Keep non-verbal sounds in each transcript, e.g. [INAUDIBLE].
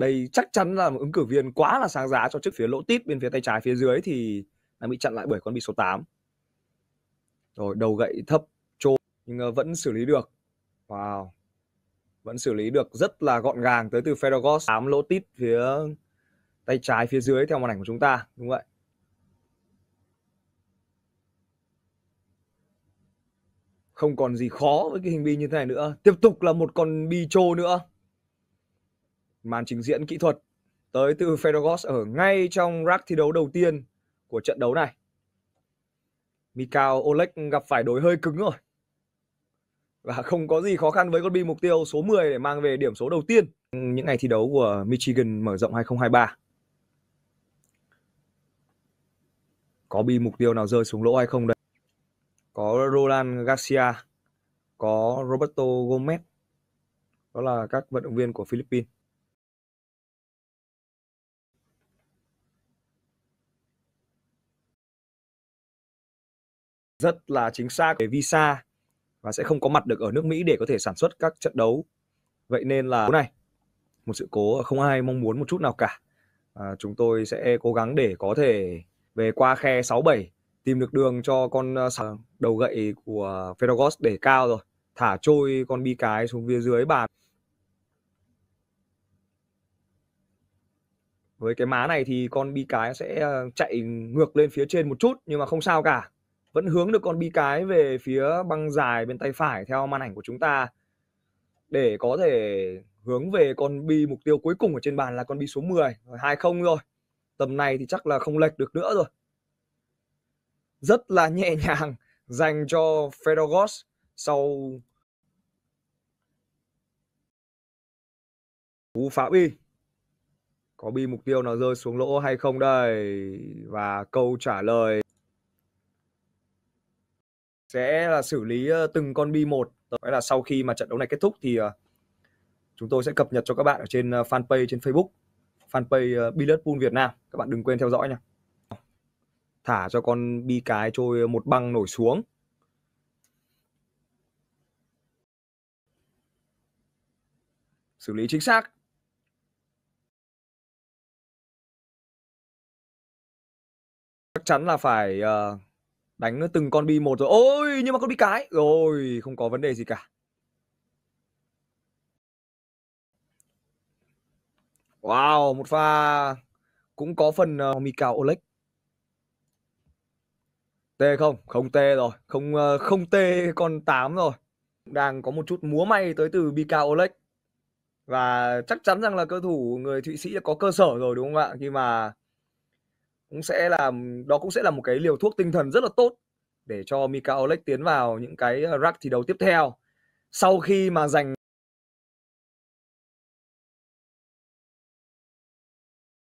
đây chắc chắn là một ứng cử viên quá là sáng giá cho chiếc phía lỗ tít bên phía tay trái phía dưới thì đang bị chặn lại bởi con bị số 8 rồi đầu gậy thấp trô nhưng ờ, vẫn xử lý được wow vẫn xử lý được rất là gọn gàng tới từ Ferragos 8 lỗ tít phía tay trái phía dưới theo màn ảnh của chúng ta đúng vậy không còn gì khó với cái hình bi như thế này nữa tiếp tục là một con bi trô nữa màn trình diễn kỹ thuật tới từ Ferragos ở ngay trong rack thi đấu đầu tiên của trận đấu này. Mikao Oleg gặp phải đối hơi cứng rồi. Và không có gì khó khăn với con bi mục tiêu số 10 để mang về điểm số đầu tiên những ngày thi đấu của Michigan mở rộng 2023. Có bi mục tiêu nào rơi xuống lỗ hay không đây? Có Roland Garcia, có Roberto Gomez. Đó là các vận động viên của Philippines. rất là chính xác về visa và sẽ không có mặt được ở nước Mỹ để có thể sản xuất các trận đấu. Vậy nên là này một sự cố không ai mong muốn một chút nào cả. À, chúng tôi sẽ cố gắng để có thể về qua khe 67 tìm được đường cho con à, đầu gậy của Ferragos để cao rồi thả trôi con bi cái xuống phía dưới bàn với cái má này thì con bi cái sẽ à, chạy ngược lên phía trên một chút nhưng mà không sao cả vẫn hướng được con bi cái về phía băng dài bên tay phải theo màn ảnh của chúng ta để có thể hướng về con bi mục tiêu cuối cùng ở trên bàn là con bi số 10 hai không rồi tầm này thì chắc là không lệch được nữa rồi rất là nhẹ [LAUGHS] nhàng dành cho Fedorgos sau cú phá bi có bi mục tiêu nào rơi xuống lỗ hay không đây và câu trả lời sẽ là xử lý ờ, từng con bi một vậy là sau khi mà trận đấu này kết thúc thì ờ, chúng tôi sẽ cập nhật cho các bạn ở trên ờ, fanpage trên Facebook fanpage Billet Pool Việt Nam các bạn đừng quên theo dõi nha thả cho con bi cái trôi một băng nổi xuống xử lý chính xác chắc chắn là phải uh, đánh từng con bi một rồi ôi nhưng mà con bi cái rồi không có vấn đề gì cả wow một pha cũng có phần uh, ờ, Mikao Oleg tê không không tê rồi không uh, không tê con 8 rồi đang có một chút múa may tới từ bi cao Oleg và chắc chắn rằng là cơ thủ người Thụy Sĩ đã có cơ sở rồi đúng không ạ khi mà cũng sẽ là đó cũng sẽ là một cái liều thuốc tinh thần rất là tốt để cho Mika Oleg tiến vào những cái ờ, rack thi đấu tiếp theo sau khi mà giành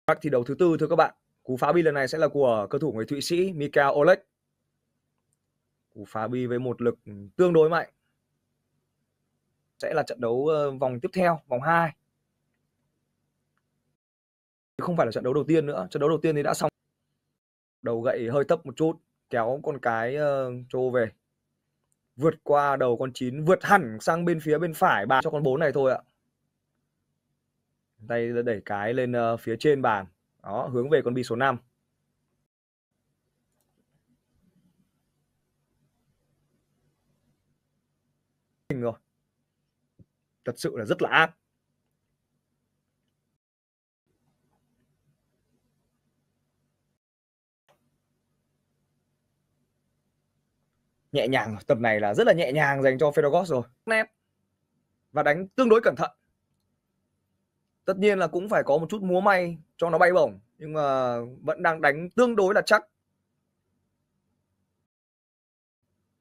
rack thi đấu thứ tư thưa các bạn cú phá bi lần này sẽ là của cơ thủ người Thụy Sĩ Mika Oleg cú phá bi với một lực ừ, tương đối mạnh sẽ là trận đấu ờ, vòng tiếp theo vòng 2 không phải là trận đấu đầu tiên nữa trận đấu đầu tiên thì đã xong đầu gậy hơi thấp một chút kéo con cái ờ, uh, trô về vượt qua đầu con chín vượt hẳn sang bên phía bên phải bàn cho con bốn này thôi ạ tay đẩy cái lên uh, phía trên bàn đó hướng về con bi số 5 rồi thật sự là rất là ác nhẹ nhàng tập này là rất là nhẹ nhàng dành cho Fedorgos rồi nét và đánh tương đối cẩn thận tất nhiên là cũng phải có một chút múa may cho nó bay bổng nhưng mà vẫn đang đánh tương đối là chắc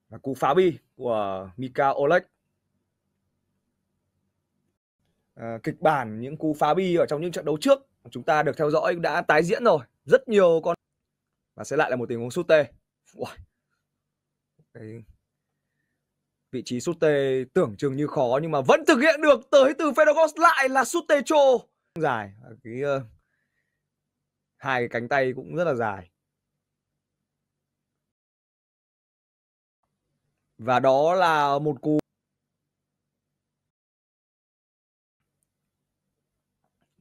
và cú phá bi của Mika Oleg à, kịch bản những cú phá bi ở trong những trận đấu trước chúng ta được theo dõi đã tái diễn rồi rất nhiều con và sẽ lại là một tình huống sút tê wow cái vị trí sút tê tưởng chừng như khó nhưng mà vẫn thực hiện được tới từ Fedogos lại là sút tê trô dài à, cái uh, hai cái cánh tay cũng rất là dài và đó là một cú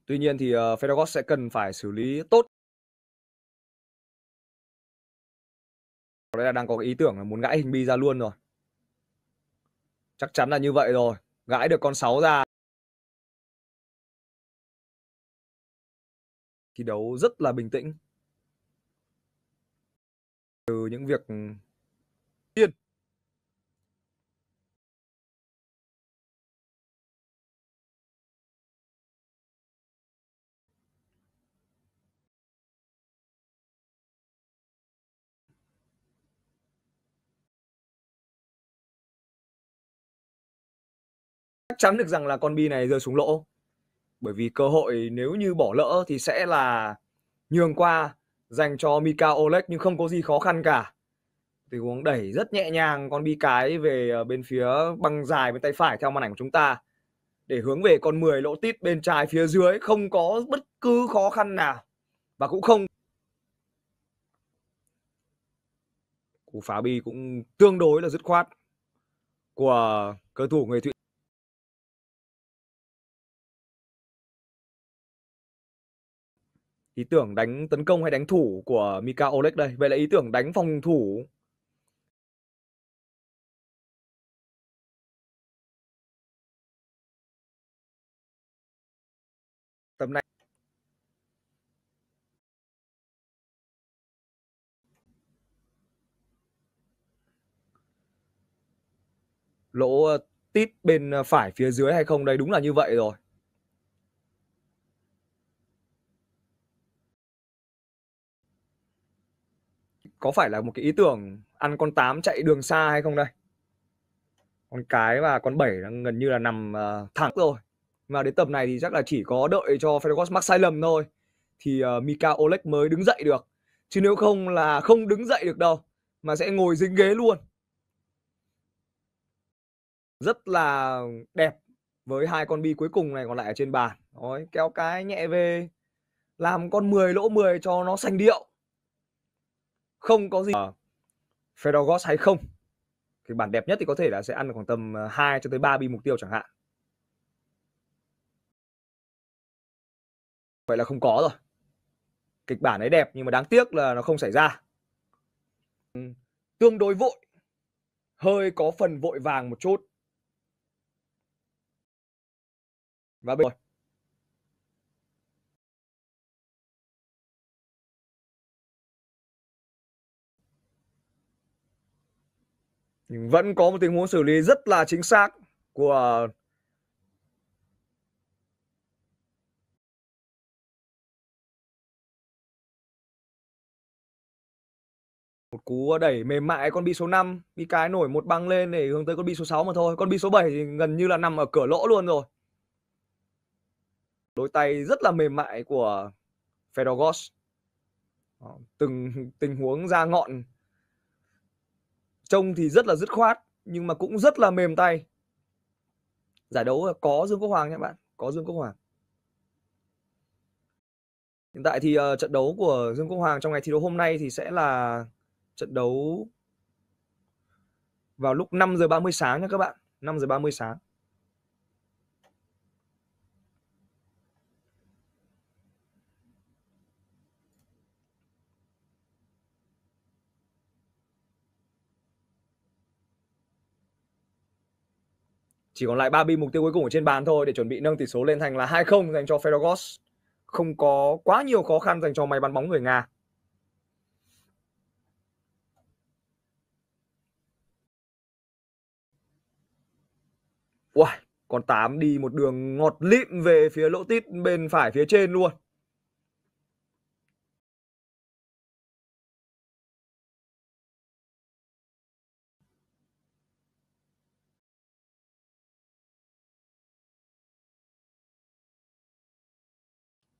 tuy nhiên thì uh, ờ, Fedogos sẽ cần phải xử lý tốt đây là đang có cái ý tưởng là muốn gãi hình bi ra luôn rồi chắc chắn là như vậy rồi gãi được con sáu ra thi đấu rất là bình tĩnh từ những việc tiên ừ, chắn được rằng là con bi này rơi xuống lỗ bởi vì cơ hội nếu như bỏ lỡ thì sẽ là nhường qua dành cho Mika Oleg nhưng không có gì khó khăn cả tình huống đẩy rất nhẹ nhàng con bi cái về ờ, bên phía băng dài bên tay phải theo màn ảnh của chúng ta để hướng về con 10 lỗ tít bên trái phía dưới không có bất cứ khó khăn nào và cũng không cú phá bi cũng tương đối là dứt khoát của cầu thủ người Thụy ý tưởng đánh tấn công hay đánh thủ của Mika Oleg đây vậy là ý tưởng đánh phòng thủ tầm này lỗ ờ, tít bên ờ, phải phía dưới hay không đây đúng là như vậy rồi có phải là một cái ý tưởng ăn con 8 chạy đường xa hay không đây con cái và con 7 gần như là nằm uh, thẳng rồi mà đến tập này thì chắc là chỉ có đợi cho Fedorov mắc sai lầm thôi thì uh, ờ, Mika Oleg mới đứng dậy được chứ nếu không là không đứng dậy được đâu mà sẽ ngồi dính ghế luôn rất là đẹp với hai con bi cuối cùng này còn lại ở trên bàn Rồi, kéo cái nhẹ về làm con 10 lỗ 10 cho nó xanh điệu không có gì uh, ờ, Fedorgos hay không thì bản đẹp nhất thì có thể là sẽ ăn khoảng tầm 2 ờ, cho tới 3 bi mục tiêu chẳng hạn vậy là không có rồi kịch bản ấy đẹp nhưng mà đáng tiếc là nó không xảy ra ừ, tương đối vội hơi có phần vội vàng một chút và bây giờ nhưng vẫn có một tình huống xử lý rất là chính xác của một cú đẩy mềm mại con bi số 5 bi cái nổi một băng lên để hướng tới con bi số 6 mà thôi con bi số 7 thì gần như là nằm ở cửa lỗ luôn rồi đôi tay rất là mềm mại của Fedorgos ờ, từng tình huống ra ngọn trông thì rất là dứt khoát nhưng mà cũng rất là mềm tay giải đấu có dương quốc hoàng nhé bạn có dương quốc hoàng hiện tại thì uh, trận đấu của dương quốc hoàng trong ngày thi đấu hôm nay thì sẽ là trận đấu vào lúc 5 giờ 30 sáng nha các bạn 5 giờ 30 sáng Chỉ còn lại 3 bi mục tiêu cuối cùng ở trên bàn thôi để chuẩn bị nâng tỷ số lên thành là 2-0 dành cho Ferragos. Không có quá nhiều khó khăn dành cho máy bắn bóng người Nga. Wow, còn 8 đi một đường ngọt lịm về phía lỗ tít bên phải phía trên luôn.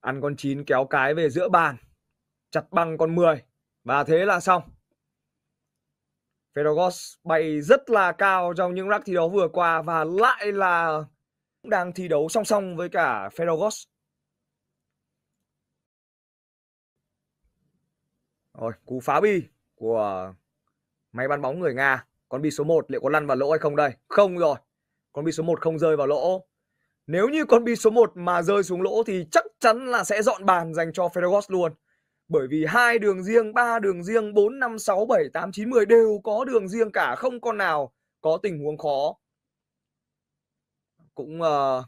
ăn con 9 kéo cái về giữa bàn chặt băng con 10 và thế là xong Ferragos bay rất là cao trong những rắc thi đấu vừa qua và lại là đang thi đấu song song với cả Ferragos Rồi, cú phá bi của máy bắn bóng người Nga. Con bi số 1 liệu có lăn vào lỗ hay không đây? Không rồi. Con bi số 1 không rơi vào lỗ. Nếu như con bi số 1 mà rơi xuống lỗ thì chắc chắn là sẽ dọn bàn dành cho Ferragos luôn. Bởi vì hai đường riêng, ba đường riêng, 4 5 6 7 8 9 10 đều có đường riêng cả, không con nào có tình huống khó. Cũng uh,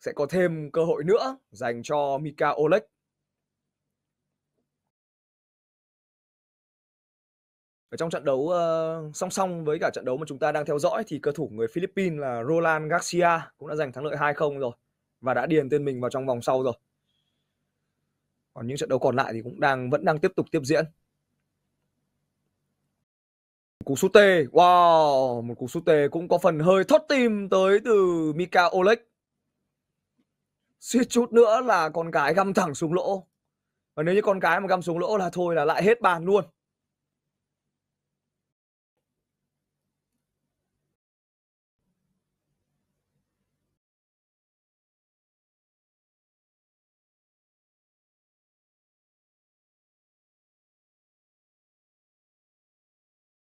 sẽ có thêm cơ hội nữa dành cho Mika Oleg. Ở trong trận đấu uh, song song với cả trận đấu mà chúng ta đang theo dõi thì cơ thủ người Philippines là Roland Garcia cũng đã giành thắng lợi 2-0 rồi và đã điền tên mình vào trong vòng sau rồi còn những trận đấu còn lại thì cũng đang vẫn đang tiếp tục tiếp diễn cú sút tê wow một cú sút tê cũng có phần hơi thót tim tới từ Mika Oleg suýt chút nữa là con cái găm thẳng xuống lỗ và nếu như con cái mà găm xuống lỗ là thôi là lại hết bàn luôn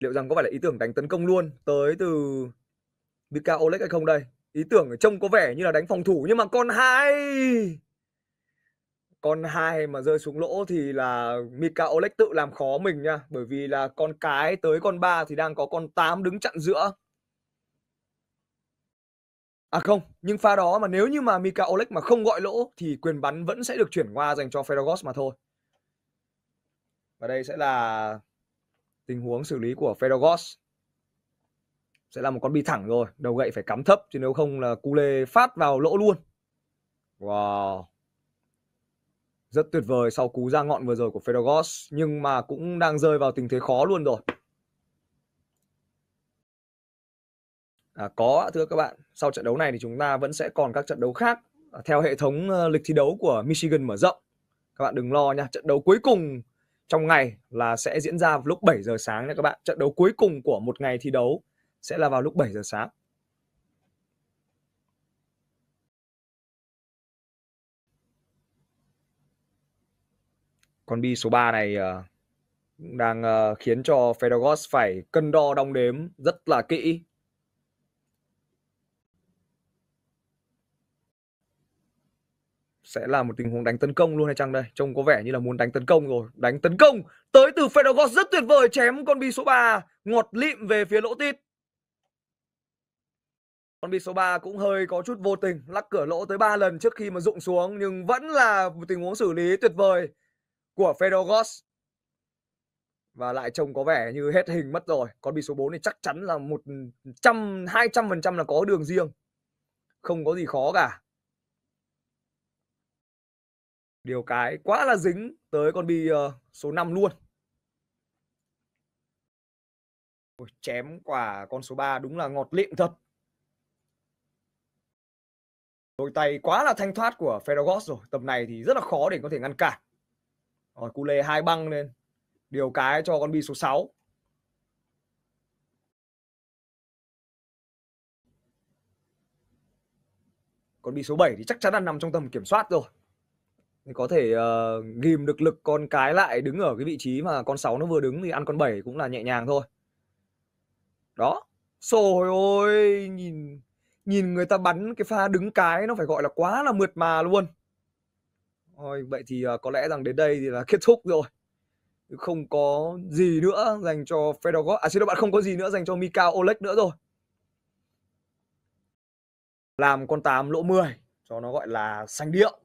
liệu rằng có phải là ý tưởng đánh tấn công luôn tới từ Mika Oleg hay không đây ý tưởng trông có vẻ như là đánh phòng thủ nhưng mà con hai con hai mà rơi xuống lỗ thì là Mika Oleg tự làm khó mình nha bởi vì là con cái tới con ba thì đang có con tám đứng chặn giữa À không, nhưng pha đó mà nếu như mà Mika Oleg mà không gọi lỗ thì quyền bắn vẫn sẽ được chuyển qua dành cho Ferragos mà thôi. Và đây sẽ là tình huống xử lý của Fedorgos sẽ là một con bi thẳng rồi đầu gậy phải cắm thấp chứ nếu không là cu lê phát vào lỗ luôn wow rất tuyệt vời sau cú ra ngọn vừa rồi của Fedorgos nhưng mà cũng đang rơi vào tình thế khó luôn rồi à, có thưa các bạn sau trận đấu này thì chúng ta vẫn sẽ còn các trận đấu khác à, theo hệ thống ờ, lịch thi đấu của Michigan mở rộng các bạn đừng lo nha trận đấu cuối cùng trong ngày là sẽ diễn ra vào lúc 7 giờ sáng nha các bạn. Trận đấu cuối cùng của một ngày thi đấu sẽ là vào lúc 7 giờ sáng. Con bi số 3 này ờ, đang ờ, khiến cho Fedorov phải cân đo đong đếm rất là kỹ sẽ là một tình huống đánh tấn công luôn hay chăng đây trông có vẻ như là muốn đánh tấn công rồi đánh tấn công tới từ Fedorov rất tuyệt vời chém con bi số 3 ngọt lịm về phía lỗ tít con bi số 3 cũng hơi có chút vô tình lắc cửa lỗ tới 3 lần trước khi mà rụng xuống nhưng vẫn là một tình huống xử lý tuyệt vời của Fedorov và lại trông có vẻ như hết hình mất rồi con bi số 4 thì chắc chắn là một trăm hai trăm phần trăm là có đường riêng không có gì khó cả Điều cái quá là dính tới con bi uh, số 5 luôn. Ôi, chém quả con số 3 đúng là ngọt lịm thật. Đôi tay quá là thanh thoát của Ferragos rồi. Tập này thì rất là khó để có thể ngăn cản. Rồi cú lê hai băng lên. Điều cái cho con bi số 6. con bi số 7 thì chắc chắn là nằm trong tầm kiểm soát rồi có thể uh, ghim được lực con cái lại đứng ở cái vị trí mà con 6 nó vừa đứng thì ăn con 7 cũng là nhẹ nhàng thôi. Đó. Trời ơi, nhìn nhìn người ta bắn cái pha đứng cái nó phải gọi là quá là mượt mà luôn. Rồi, vậy thì uh, có lẽ rằng đến đây thì là kết thúc rồi. Không có gì nữa dành cho Fedorov. À xin lỗi bạn không có gì nữa dành cho Mikao Oleg nữa rồi. Làm con 8 lỗ 10 cho nó gọi là xanh điệu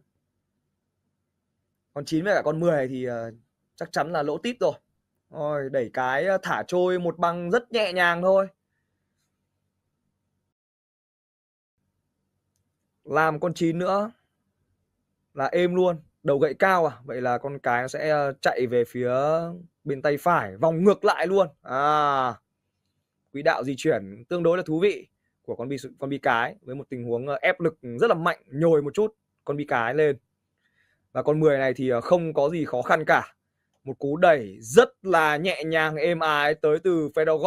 con 9 với cả con 10 thì ờ, chắc chắn là lỗ tít rồi rồi đẩy cái ờ, thả trôi một băng rất nhẹ nhàng thôi làm con 9 nữa là êm luôn đầu gậy cao à vậy là con cái sẽ ờ, chạy về phía bên tay phải vòng ngược lại luôn à quỹ đạo di chuyển tương đối là thú vị của con bi con bi cái với một tình huống ép lực rất là mạnh nhồi một chút con bi cái lên và con 10 này thì ờ, không có gì khó khăn cả một cú đẩy rất là nhẹ nhàng êm ái tới từ Fedorov